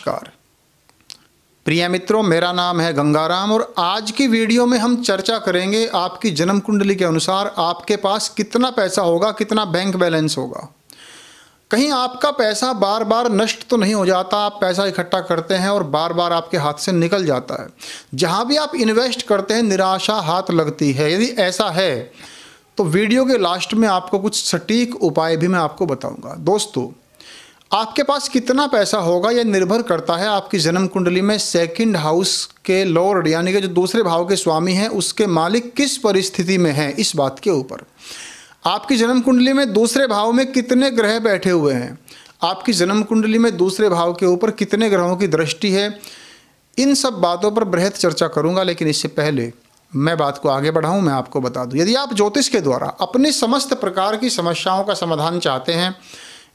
नमस्कार प्रिय मित्रों मेरा नाम है गंगाराम और आज की वीडियो में हम चर्चा करेंगे आपकी जन्म कुंडली के अनुसार आपके पास कितना पैसा होगा कितना बैंक बैलेंस होगा कहीं आपका पैसा बार बार नष्ट तो नहीं हो जाता आप पैसा इकट्ठा करते हैं और बार बार आपके हाथ से निकल जाता है जहां भी आप इन्वेस्ट करते हैं निराशा हाथ लगती है यदि ऐसा है तो वीडियो के लास्ट में आपको कुछ सटीक उपाय भी मैं आपको बताऊंगा दोस्तों आपके पास कितना पैसा होगा यह निर्भर करता है आपकी जन्म कुंडली में सेकंड हाउस के लॉर्ड यानी कि जो दूसरे भाव के स्वामी हैं उसके मालिक किस परिस्थिति में हैं इस बात के ऊपर आपकी जन्म कुंडली में दूसरे भाव में कितने ग्रह बैठे हुए हैं आपकी जन्म कुंडली में दूसरे भाव के ऊपर कितने ग्रहों की दृष्टि है इन सब बातों पर बृहद चर्चा करूंगा लेकिन इससे पहले मैं बात को आगे बढ़ाऊं मैं आपको बता दूं यदि आप ज्योतिष के द्वारा अपने समस्त प्रकार की समस्याओं का समाधान चाहते हैं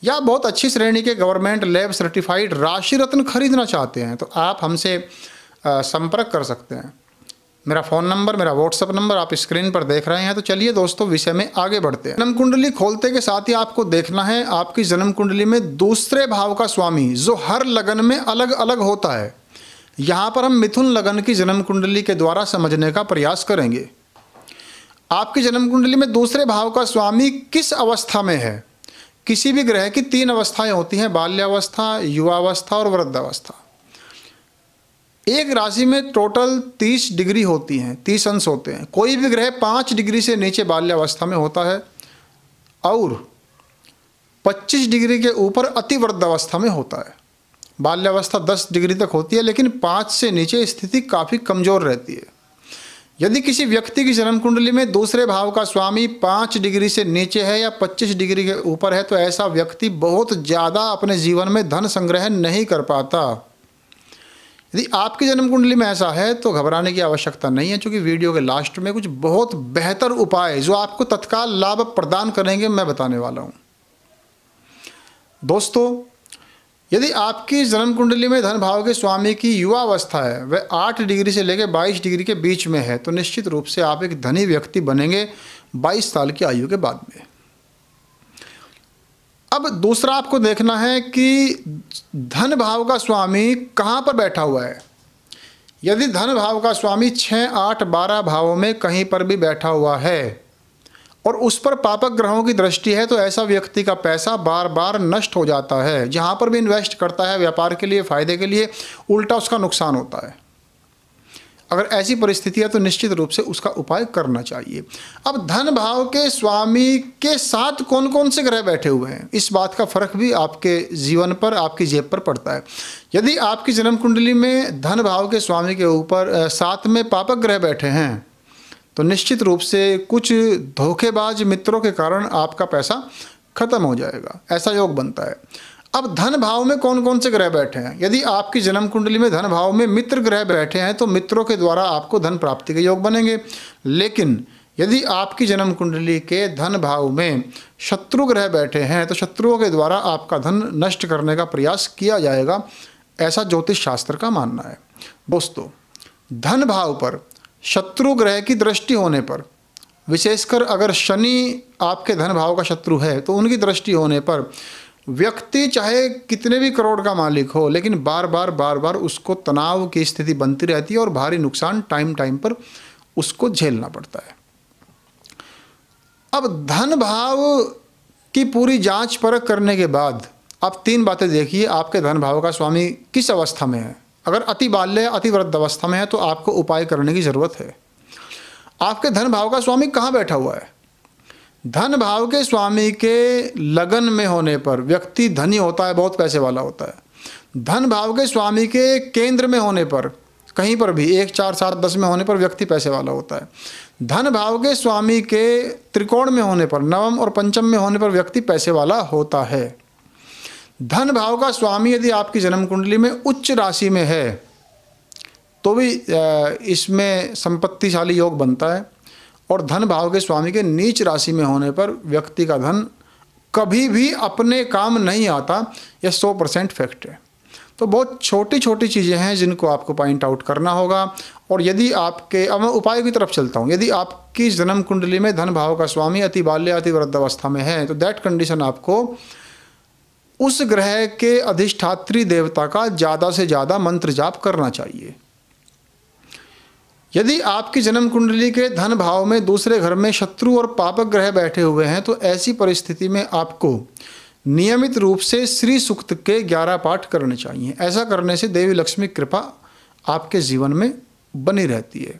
या बहुत अच्छी श्रेणी के गवर्नमेंट लैब सर्टिफाइड राशि रत्न खरीदना चाहते हैं तो आप हमसे संपर्क कर सकते हैं मेरा फ़ोन नंबर मेरा व्हाट्सअप नंबर आप स्क्रीन पर देख रहे हैं तो चलिए दोस्तों विषय में आगे बढ़ते हैं जन्म कुंडली खोलते के साथ ही आपको देखना है आपकी जन्म कुंडली में दूसरे भाव का स्वामी जो हर लगन में अलग अलग होता है यहाँ पर हम मिथुन लगन की जन्म कुंडली के द्वारा समझने का प्रयास करेंगे आपकी जन्म कुंडली में दूसरे भाव का स्वामी किस अवस्था में है किसी भी ग्रह की तीन अवस्थाएं होती हैं बाल्यावस्था युवावस्था और वृद्धावस्था एक राशि में टोटल तीस डिग्री होती हैं तीस अंश होते हैं कोई भी ग्रह पाँच डिग्री से नीचे बाल्यावस्था में होता है और पच्चीस डिग्री के ऊपर अति वृद्धावस्था में होता है बाल्यावस्था दस डिग्री तक होती है लेकिन पाँच से नीचे स्थिति काफ़ी कमज़ोर रहती है यदि किसी व्यक्ति की जन्म कुंडली में दूसरे भाव का स्वामी पाँच डिग्री से नीचे है या पच्चीस डिग्री के ऊपर है तो ऐसा व्यक्ति बहुत ज़्यादा अपने जीवन में धन संग्रह नहीं कर पाता यदि आपकी जन्म कुंडली में ऐसा है तो घबराने की आवश्यकता नहीं है क्योंकि वीडियो के लास्ट में कुछ बहुत बेहतर उपाय जो आपको तत्काल लाभ प्रदान करेंगे मैं बताने वाला हूँ दोस्तों यदि आपकी जन्म कुंडली में धन भाव के स्वामी की युवा अवस्था है वह आठ डिग्री से लेकर बाईस डिग्री के बीच में है तो निश्चित रूप से आप एक धनी व्यक्ति बनेंगे बाईस साल की आयु के बाद में अब दूसरा आपको देखना है कि धन भाव का स्वामी कहाँ पर बैठा हुआ है यदि धन भाव का स्वामी छः आठ बारह भावों में कहीं पर भी बैठा हुआ है और उस पर पापक ग्रहों की दृष्टि है तो ऐसा व्यक्ति का पैसा बार बार नष्ट हो जाता है जहाँ पर भी इन्वेस्ट करता है व्यापार के लिए फ़ायदे के लिए उल्टा उसका नुकसान होता है अगर ऐसी परिस्थिति है तो निश्चित रूप से उसका उपाय करना चाहिए अब धन भाव के स्वामी के साथ कौन कौन से ग्रह बैठे हुए हैं इस बात का फर्क भी आपके जीवन पर आपकी जेब पर पड़ता है यदि आपकी जन्म कुंडली में धन भाव के स्वामी के ऊपर साथ में पापक ग्रह बैठे हैं तो निश्चित रूप से कुछ धोखेबाज मित्रों के कारण आपका पैसा खत्म हो जाएगा ऐसा योग बनता है अब धन भाव में कौन कौन से ग्रह बैठे हैं यदि आपकी जन्म कुंडली में धन भाव में मित्र ग्रह बैठे हैं तो मित्रों के द्वारा आपको धन प्राप्ति के योग बनेंगे लेकिन यदि आपकी जन्म कुंडली के धन भाव में शत्रु ग्रह बैठे हैं तो शत्रुओं के द्वारा आपका धन नष्ट करने का प्रयास किया जाएगा ऐसा ज्योतिष शास्त्र का मानना है दोस्तों धन भाव पर शत्रु ग्रह की दृष्टि होने पर विशेषकर अगर शनि आपके धन भाव का शत्रु है तो उनकी दृष्टि होने पर व्यक्ति चाहे कितने भी करोड़ का मालिक हो लेकिन बार बार बार बार उसको तनाव की स्थिति बनती रहती है और भारी नुकसान टाइम टाइम पर उसको झेलना पड़ता है अब धन भाव की पूरी जांच परख करने के बाद आप तीन बातें देखिए आपके धन भाव का स्वामी किस अवस्था में है अगर अति बाल्य या अति वृद्ध अवस्था में है तो आपको उपाय करने की ज़रूरत है आपके धन भाव का स्वामी कहाँ बैठा हुआ है धन भाव के स्वामी के लगन में होने पर व्यक्ति धनी होता है बहुत पैसे वाला होता है धन भाव के स्वामी के केंद्र में होने पर कहीं पर भी एक चार सात दस में होने पर व्यक्ति पैसे वाला होता है धन भाव के स्वामी के त्रिकोण में होने पर नवम और पंचम में होने पर व्यक्ति पैसे वाला होता है धन भाव का स्वामी यदि आपकी जन्म कुंडली में उच्च राशि में है तो भी इसमें संपत्तिशाली योग बनता है और धन भाव के स्वामी के नीच राशि में होने पर व्यक्ति का धन कभी भी अपने काम नहीं आता यह सौ परसेंट फैक्ट है तो बहुत छोटी छोटी चीज़ें हैं जिनको आपको पॉइंट आउट करना होगा और यदि आपके अब मैं उपाय की तरफ चलता हूँ यदि आपकी जन्म कुंडली में धन भाव का स्वामी अति बाल्य अति वृद्धावस्था में है तो दैट कंडीशन आपको उस ग्रह के अधिष्ठात्री देवता का ज़्यादा से ज़्यादा मंत्र जाप करना चाहिए यदि आपकी जन्म कुंडली के धन भाव में दूसरे घर में शत्रु और पापक ग्रह बैठे हुए हैं तो ऐसी परिस्थिति में आपको नियमित रूप से श्री सूक्त के ग्यारह पाठ करने चाहिए ऐसा करने से देवी लक्ष्मी कृपा आपके जीवन में बनी रहती है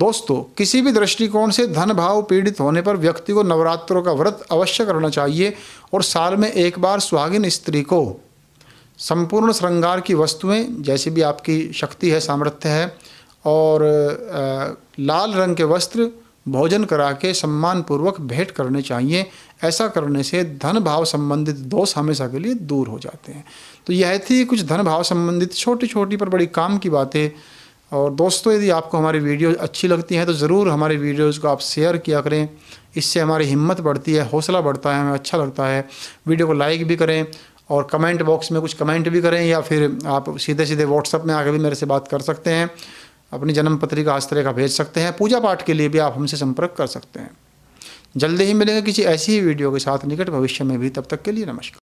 दोस्तों किसी भी दृष्टिकोण से धन भाव पीड़ित होने पर व्यक्ति को नवरात्रों का व्रत अवश्य करना चाहिए और साल में एक बार सुहागिन स्त्री को संपूर्ण श्रृंगार की वस्तुएं जैसे भी आपकी शक्ति है सामर्थ्य है और लाल रंग के वस्त्र भोजन करा के सम्मानपूर्वक भेंट करने चाहिए ऐसा करने से धन भाव संबंधित दोष हमेशा के लिए दूर हो जाते हैं तो यह थी कुछ धन भाव संबंधित छोटी छोटी पर बड़ी काम की बातें और दोस्तों यदि आपको हमारी वीडियो अच्छी लगती हैं तो ज़रूर हमारे वीडियोज़ को आप शेयर किया करें इससे हमारी हिम्मत बढ़ती है हौसला बढ़ता है हमें अच्छा लगता है वीडियो को लाइक भी करें और कमेंट बॉक्स में कुछ कमेंट भी करें या फिर आप सीधे सीधे व्हाट्सअप में आकर भी मेरे से बात कर सकते हैं अपनी जन्म पत्रिका का भेज सकते हैं पूजा पाठ के लिए भी आप हमसे संपर्क कर सकते हैं जल्दी ही मिलेंगे किसी ऐसी ही वीडियो के साथ निकट भविष्य में भी तब तक के लिए नमस्कार